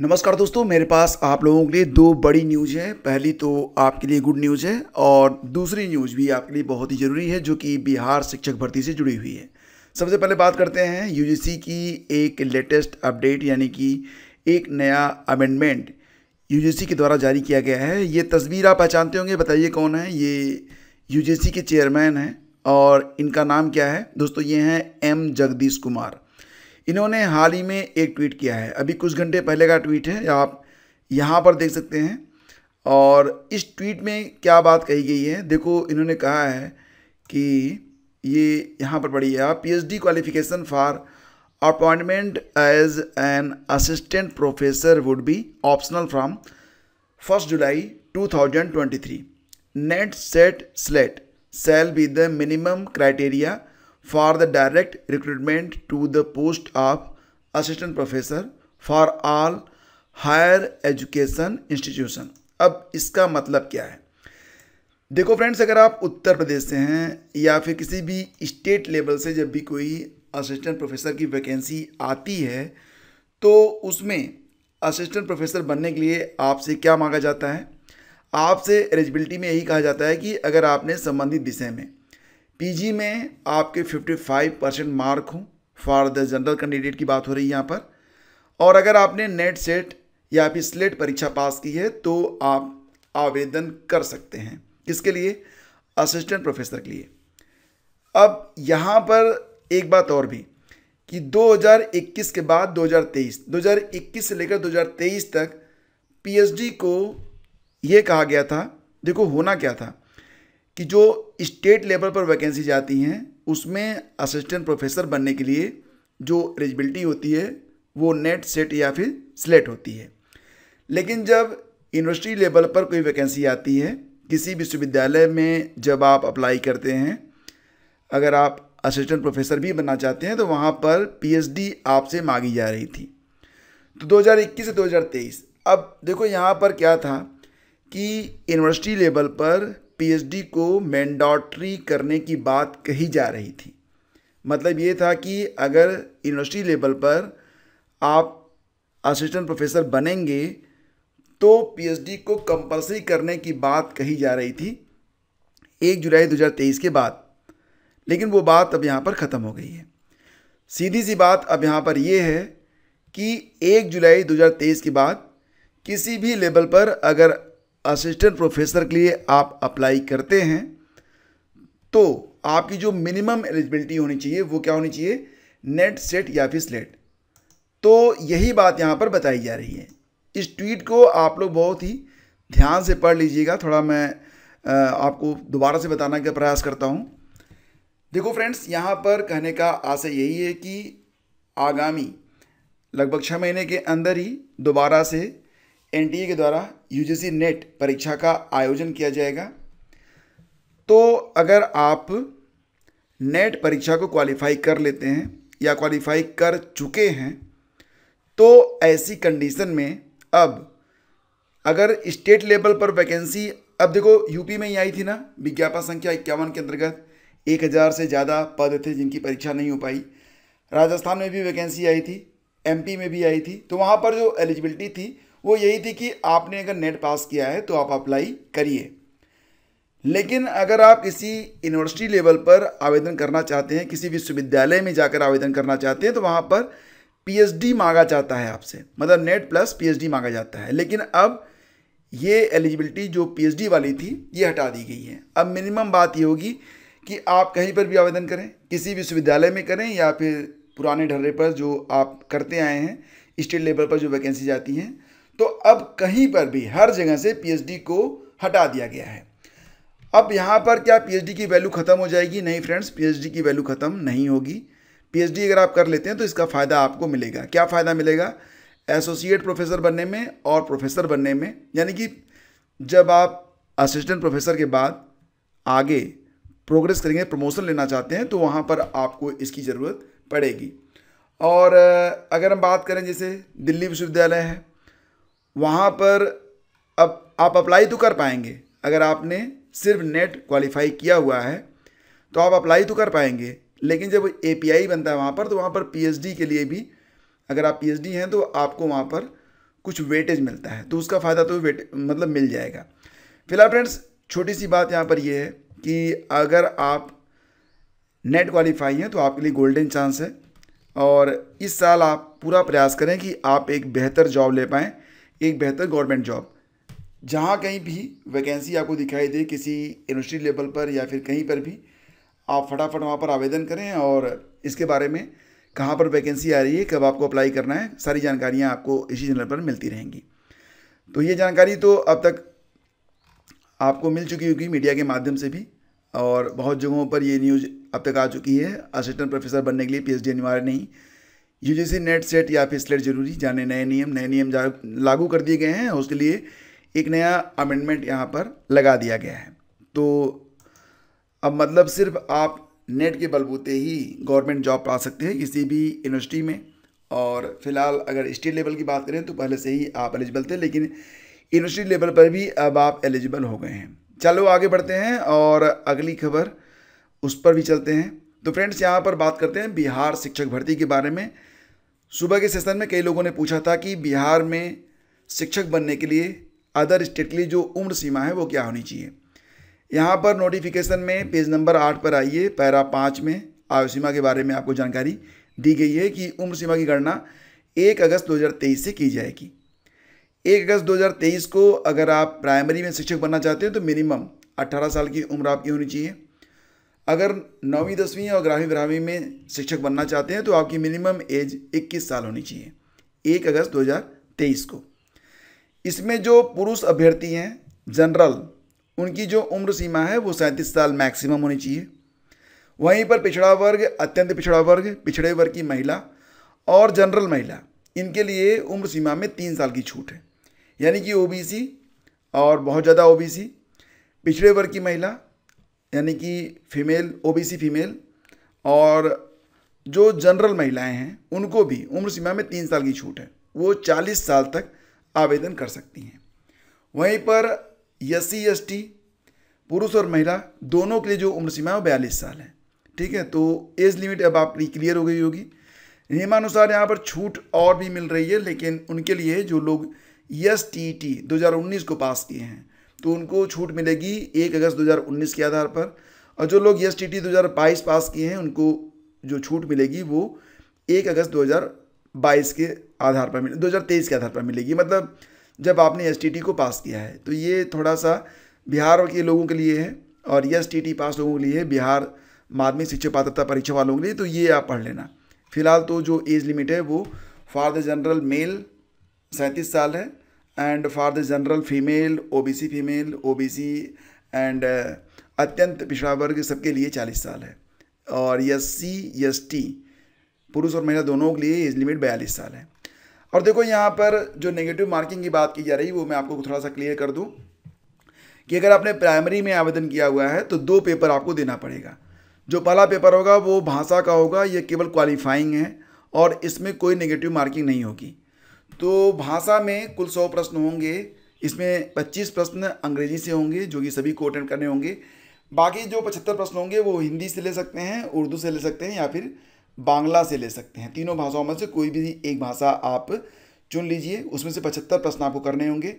नमस्कार दोस्तों मेरे पास आप लोगों के लिए दो बड़ी न्यूज़ है पहली तो आपके लिए गुड न्यूज़ है और दूसरी न्यूज़ भी आपके लिए बहुत ही ज़रूरी है जो कि बिहार शिक्षक भर्ती से जुड़ी हुई है सबसे पहले बात करते हैं यूजीसी की एक लेटेस्ट अपडेट यानी कि एक नया अमेंडमेंट यूजीसी के द्वारा जारी किया गया है ये तस्वीर आप पहचानते होंगे बताइए कौन है ये यूजीसी के चेयरमैन हैं और इनका नाम क्या है दोस्तों ये हैं एम जगदीश कुमार इन्होंने हाल ही में एक ट्वीट किया है अभी कुछ घंटे पहले का ट्वीट है आप यहाँ पर देख सकते हैं और इस ट्वीट में क्या बात कही गई है देखो इन्होंने कहा है कि ये यहाँ पर पढ़िए आप PhD qualification for appointment as an assistant professor would be optional from first July 2023 NET SET SLET shall be the minimum criteria for the direct recruitment to the post of assistant professor for all higher education institution अब इसका मतलब क्या है देखो friends अगर आप उत्तर प्रदेश से हैं या फिर किसी भी स्टेट लेवल से जब भी कोई असिस्टेंट प्रोफेसर की वैकेंसी आती है तो उसमें असिस्टेंट प्रोफेसर बनने के लिए आपसे क्या मांगा जाता है आपसे एलिजिबिलिटी में यही कहा जाता है कि अगर आपने संबंधित विषय में पीजी में आपके 55 परसेंट मार्क हों फॉर द जनरल कैंडिडेट की बात हो रही है यहाँ पर और अगर आपने नेट सेट या फिर स्लेट परीक्षा पास की है तो आप आवेदन कर सकते हैं इसके लिए असिस्टेंट प्रोफेसर के लिए अब यहाँ पर एक बात और भी कि 2021 के बाद 2023 2021 से लेकर 2023 तक पीएचडी को ये कहा गया था देखो होना क्या था कि जो स्टेट लेवल पर वैकेंसी जाती हैं उसमें असिस्टेंट प्रोफेसर बनने के लिए जो एलिजिबिलिटी होती है वो नेट सेट या फिर स्लेट होती है लेकिन जब यूनिवर्सिटी लेवल पर कोई वैकेंसी आती है किसी विश्वविद्यालय में जब आप अप्लाई करते हैं अगर आप असिस्टेंट प्रोफेसर भी बनना चाहते हैं तो वहाँ पर पीएचडी आपसे मांगी जा रही थी तो 2021 से 2023 अब देखो यहाँ पर क्या था कि यूनिवर्सिटी लेवल पर पीएचडी को मैंडाट्री करने की बात कही जा रही थी मतलब ये था कि अगर यूनिवर्सिटी लेवल पर आप असिस्टेंट प्रोफेसर बनेंगे तो पीएचडी को कंपलसरी करने की बात कही जा रही थी एक जुलाई 2023 के बाद लेकिन वो बात अब यहाँ पर ख़त्म हो गई है सीधी सी बात अब यहाँ पर ये है कि एक जुलाई 2023 के बाद किसी भी लेवल पर अगर असिस्टेंट प्रोफेसर के लिए आप अप्लाई करते हैं तो आपकी जो मिनिमम एलिजिबिलिटी होनी चाहिए वो क्या होनी चाहिए नेट सेट या फिर स्लेट तो यही बात यहाँ पर बताई जा रही है इस ट्वीट को आप लोग बहुत ही ध्यान से पढ़ लीजिएगा थोड़ा मैं आपको दोबारा से बताने का प्रयास करता हूँ देखो फ्रेंड्स यहाँ पर कहने का आशय यही है कि आगामी लगभग छः महीने के अंदर ही दोबारा से एनटीए के द्वारा यूजीसी नेट परीक्षा का आयोजन किया जाएगा तो अगर आप नेट परीक्षा को क्वालिफाई कर लेते हैं या क्वालिफाई कर चुके हैं तो ऐसी कंडीशन में अब अगर स्टेट लेवल पर वैकेंसी अब देखो यूपी में ही आई थी ना विज्ञापन संख्या इक्यावन के अंतर्गत एक हज़ार से ज़्यादा पद थे जिनकी परीक्षा नहीं हो पाई राजस्थान में भी वैकेंसी आई थी एमपी में भी आई थी तो वहाँ पर जो एलिजिबिलिटी थी वो यही थी कि आपने अगर नेट पास किया है तो आप अप्लाई करिए लेकिन अगर आप किसी यूनिवर्सिटी लेवल पर आवेदन करना चाहते हैं किसी विश्वविद्यालय में जाकर आवेदन करना चाहते हैं तो वहाँ पर पीएचडी मांगा जाता है आपसे मतलब नेट प्लस पीएचडी मांगा जाता है लेकिन अब ये एलिजिबिलिटी जो पीएचडी वाली थी ये हटा दी गई है अब मिनिमम बात ये होगी कि आप कहीं पर भी आवेदन करें किसी विश्वविद्यालय में करें या फिर पुराने ढर्रे पर जो आप करते आए हैं स्टेट लेवल पर जो वैकेंसी जाती हैं तो अब कहीं पर भी हर जगह से पीएचडी को हटा दिया गया है अब यहाँ पर क्या पीएचडी की वैल्यू ख़त्म हो जाएगी नहीं फ्रेंड्स पीएचडी की वैल्यू ख़त्म नहीं होगी पीएचडी अगर आप कर लेते हैं तो इसका फ़ायदा आपको मिलेगा क्या फ़ायदा मिलेगा एसोसिएट प्रोफेसर बनने में और प्रोफेसर बनने में यानी कि जब आप असिस्टेंट प्रोफेसर के बाद आगे प्रोग्रेस करेंगे प्रमोशन लेना चाहते हैं तो वहाँ पर आपको इसकी ज़रूरत पड़ेगी और अगर हम बात करें जैसे दिल्ली विश्वविद्यालय है वहाँ पर अब आप अप्लाई तो कर पाएंगे अगर आपने सिर्फ नेट क्वालिफाई किया हुआ है तो आप अप्लाई तो कर पाएंगे लेकिन जब ए बनता है वहाँ पर तो वहाँ पर पी के लिए भी अगर आप पी हैं तो आपको वहाँ पर कुछ वेटेज मिलता है तो उसका फ़ायदा तो वेट मतलब मिल जाएगा फिलहाल फ्रेंड्स छोटी सी बात यहाँ पर यह है कि अगर आप नेट क्वालिफाई हैं तो आपके लिए गोल्डन चांस है और इस साल आप पूरा प्रयास करें कि आप एक बेहतर जॉब ले पाएँ एक बेहतर गवर्नमेंट जॉब जहाँ कहीं भी वैकेंसी आपको दिखाई दे किसी यूनिवर्सिटी लेवल पर या फिर कहीं पर भी आप फटाफट वहाँ पर आवेदन करें और इसके बारे में कहाँ पर वैकेंसी आ रही है कब आपको अप्लाई करना है सारी जानकारियाँ आपको इसी चैनल पर मिलती रहेंगी तो ये जानकारी तो अब तक आपको मिल चुकी होगी मीडिया के माध्यम से भी और बहुत जगहों पर ये न्यूज़ अब तक आ चुकी है असिस्टेंट प्रोफेसर बनने के लिए पी अनिवार्य नहीं यूजीसी नेट सेट या फिर स्लेट जरूरी जाने नए नियम नए नियम लागू कर दिए गए हैं उसके लिए एक नया अमेंडमेंट यहाँ पर लगा दिया गया है तो अब मतलब सिर्फ आप नेट के बलबूते ही गवर्नमेंट जॉब पा सकते हैं किसी भी यूनिवर्सिटी में और फिलहाल अगर स्टेट लेवल की बात करें तो पहले से ही आप एलिजिबल थे लेकिन यूनिवर्सिटी लेवल पर भी अब आप एलिजिबल हो गए हैं चलो आगे बढ़ते हैं और अगली खबर उस पर भी चलते हैं तो फ्रेंड्स यहाँ पर बात करते हैं बिहार शिक्षक भर्ती के बारे में सुबह के सेशन में कई लोगों ने पूछा था कि बिहार में शिक्षक बनने के लिए अदर स्टेट के लिए जो उम्र सीमा है वो क्या होनी चाहिए यहाँ पर नोटिफिकेशन में पेज नंबर आठ पर आइए पैरा पाँच में आयु सीमा के बारे में आपको जानकारी दी गई है कि उम्र सीमा की गणना एक अगस्त 2023 से की जाएगी एक अगस्त 2023 को अगर आप प्राइमरी में शिक्षक बनना चाहते हैं तो मिनिमम 18 साल की उम्र आपकी होनी चाहिए अगर नौवीं दसवीं और ग्रामीण बारहवीं में शिक्षक बनना चाहते हैं तो आपकी मिनिमम एज 21 साल होनी चाहिए एक अगस्त 2023 को इसमें जो पुरुष अभ्यर्थी हैं जनरल उनकी जो उम्र सीमा है वो सैंतीस साल मैक्सिमम होनी चाहिए वहीं पर पिछड़ा वर्ग अत्यंत पिछड़ा वर्ग पिछड़े वर्ग की महिला और जनरल महिला इनके लिए उम्र सीमा में तीन साल की छूट है यानी कि ओबीसी और बहुत ज़्यादा ओबीसी पिछड़े वर्ग की महिला यानी कि फीमेल ओबीसी फीमेल और जो जनरल महिलाएं हैं उनको भी उम्र सीमा में तीन साल की छूट है वो चालीस साल तक आवेदन कर सकती हैं वहीं पर एस सी पुरुष और महिला दोनों के लिए जो उम्र सीमा है वो बयालीस साल है ठीक है तो एज लिमिट अब आपकी क्लियर हो गई होगी नियमानुसार यहाँ पर छूट और भी मिल रही है लेकिन उनके लिए जो लोग एस टी टी दो को पास किए हैं तो उनको छूट मिलेगी एक अगस्त 2019 के आधार पर और जो लोग एस टी टी पास किए हैं उनको जो छूट मिलेगी वो एक अगस्त 2022 के आधार पर मिले 2023 के आधार पर मिलेगी मतलब जब आपने एस e को पास किया है तो ये थोड़ा सा बिहार के लोगों के लिए है और एस e पास लोगों के लिए है बिहार माध्यमिक शिक्षा पात्रता परीक्षा वालों के लिए तो ये आप पढ़ लेना फिलहाल तो जो एज लिमिट है वो फॉर द जनरल मेल सैंतीस साल है female O B C female O B C and अत्यंत पिछड़ा वर्ग सबके लिए चालीस साल है और एस सी एस टी पुरुष और महिला दोनों के लिए एज लिमिट बयालीस साल है और देखो यहाँ पर जो नेगेटिव मार्किंग की बात की जा रही है वो मैं आपको थोड़ा सा क्लियर कर दूँ कि अगर आपने प्राइमरी में आवेदन किया हुआ है तो दो पेपर आपको देना पड़ेगा जो पहला पेपर होगा वो भाषा का होगा ये केवल क्वालिफाइंग है और इसमें कोई नेगेटिव मार्किंग नहीं होगी तो भाषा में कुल सौ प्रश्न होंगे इसमें पच्चीस प्रश्न अंग्रेजी से होंगे जो कि सभी को अटेंड करने होंगे बाकी जो पचहत्तर प्रश्न होंगे वो हिंदी से ले सकते हैं उर्दू से ले सकते हैं या फिर बांग्ला से ले सकते हैं तीनों भाषाओं में से कोई भी एक भाषा आप चुन लीजिए उसमें से पचहत्तर प्रश्न आपको करने होंगे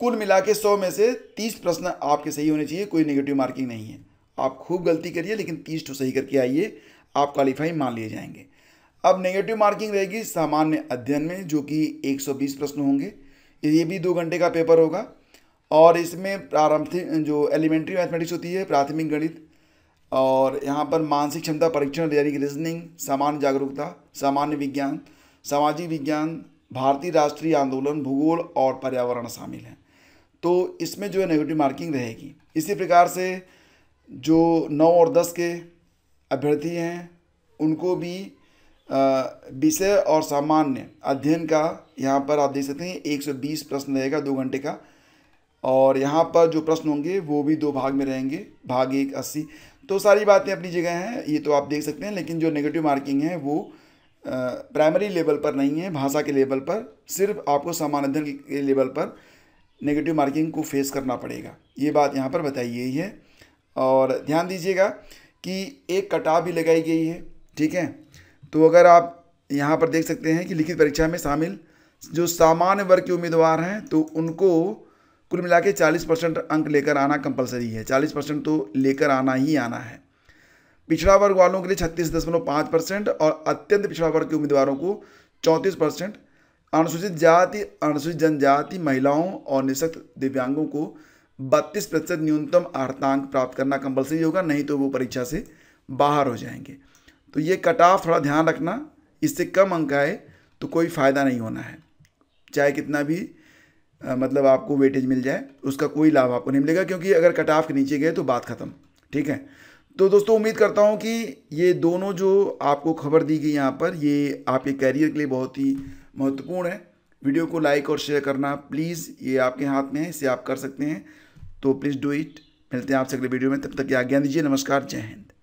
कुल मिला के सौ में से तीस प्रश्न आपके सही होने चाहिए कोई नेगेटिव मार्किंग नहीं है आप खूब गलती करिए लेकिन तीस तो सही करके आइए आप क्वालिफाई मान लिए जाएंगे अब नेगेटिव मार्किंग रहेगी सामान्य अध्ययन में जो कि 120 प्रश्न होंगे ये भी दो घंटे का पेपर होगा और इसमें प्रारंभिक जो एलिमेंट्री मैथमेटिक्स होती है प्राथमिक गणित और यहाँ पर मानसिक क्षमता परीक्षण यानी कि रीजनिंग सामान्य जागरूकता सामान्य विज्ञान सामाजिक विज्ञान भारतीय राष्ट्रीय आंदोलन भूगोल और पर्यावरण शामिल हैं तो इसमें जो है नेगेटिव मार्किंग रहेगी इसी प्रकार से जो नौ और दस के अभ्यर्थी हैं उनको भी विषय और सामान्य अध्ययन का यहाँ पर आप देख सकते हैं 120 प्रश्न रहेगा दो घंटे का और यहाँ पर जो प्रश्न होंगे वो भी दो भाग में रहेंगे भाग एक अस्सी तो सारी बातें अपनी जगह हैं ये तो आप देख सकते हैं लेकिन जो नेगेटिव मार्किंग है वो प्राइमरी लेवल पर नहीं है भाषा के लेवल पर सिर्फ आपको सामान्य अध्ययन के लेवल पर नेगेटिव मार्किंग को फेस करना पड़ेगा ये बात यहाँ पर बताई गई है और ध्यान दीजिएगा कि एक कटाव भी लगाई गई है ठीक है तो अगर आप यहाँ पर देख सकते हैं कि लिखित परीक्षा में शामिल जो सामान्य वर्ग के उम्मीदवार हैं तो उनको कुल मिला के चालीस परसेंट अंक लेकर आना कंपलसरी है चालीस परसेंट तो लेकर आना ही आना है पिछड़ा वर्ग वालों के लिए छत्तीस दशमलव पाँच परसेंट और अत्यंत पिछड़ा वर्ग के उम्मीदवारों को चौंतीस परसेंट अनुसूचित जाति अनुसूचित जनजाति महिलाओं और निशक्त दिव्यांगों को बत्तीस प्रतिशत न्यूनतम आर्थांक प्राप्त करना कंपलसरी होगा नहीं तो वो परीक्षा से बाहर हो जाएंगे तो ये कट ऑफ थोड़ा ध्यान रखना इससे कम अंक आए तो कोई फ़ायदा नहीं होना है चाहे कितना भी आ, मतलब आपको वेटेज मिल जाए उसका कोई लाभ आपको नहीं मिलेगा क्योंकि अगर कट ऑफ के नीचे गए तो बात ख़त्म ठीक है तो दोस्तों उम्मीद करता हूँ कि ये दोनों जो आपको खबर दी गई यहाँ पर ये आपके कैरियर के लिए बहुत ही महत्वपूर्ण है वीडियो को लाइक और शेयर करना प्लीज़ ये आपके हाथ में है इसे आप कर सकते हैं तो प्लीज़ डू इट मिलते हैं आपसे अगले वीडियो में तब तक आज्ञा दीजिए नमस्कार जय हिंद